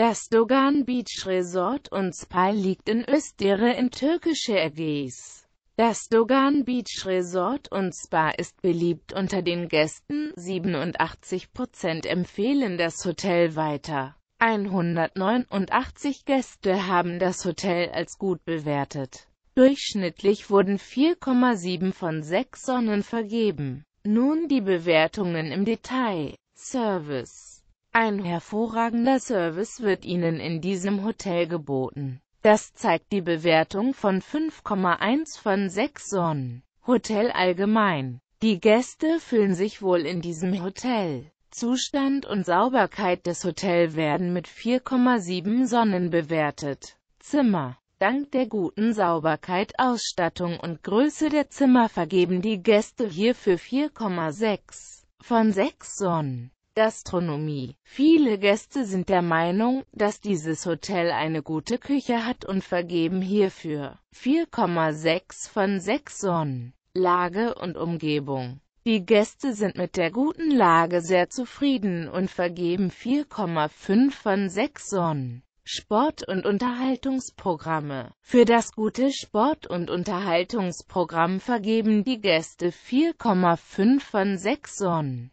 Das Dogan Beach Resort und Spa liegt in Östere in türkische Ägäis. Das Dogan Beach Resort und Spa ist beliebt unter den Gästen, 87% empfehlen das Hotel weiter. 189 Gäste haben das Hotel als gut bewertet. Durchschnittlich wurden 4,7 von 6 Sonnen vergeben. Nun die Bewertungen im Detail. Service ein hervorragender Service wird Ihnen in diesem Hotel geboten. Das zeigt die Bewertung von 5,1 von 6 Sonnen. Hotel allgemein. Die Gäste fühlen sich wohl in diesem Hotel. Zustand und Sauberkeit des Hotels werden mit 4,7 Sonnen bewertet. Zimmer Dank der guten Sauberkeit, Ausstattung und Größe der Zimmer vergeben die Gäste hierfür 4,6 von 6 Sonnen. Gastronomie. Viele Gäste sind der Meinung, dass dieses Hotel eine gute Küche hat und vergeben hierfür 4,6 von 6 Sonnen. Lage und Umgebung die Gäste sind mit der guten Lage sehr zufrieden und vergeben 4,5 von 6 Sonnen. Sport- und Unterhaltungsprogramme Für das gute Sport- und Unterhaltungsprogramm vergeben die Gäste 4,5 von 6 Sonnen.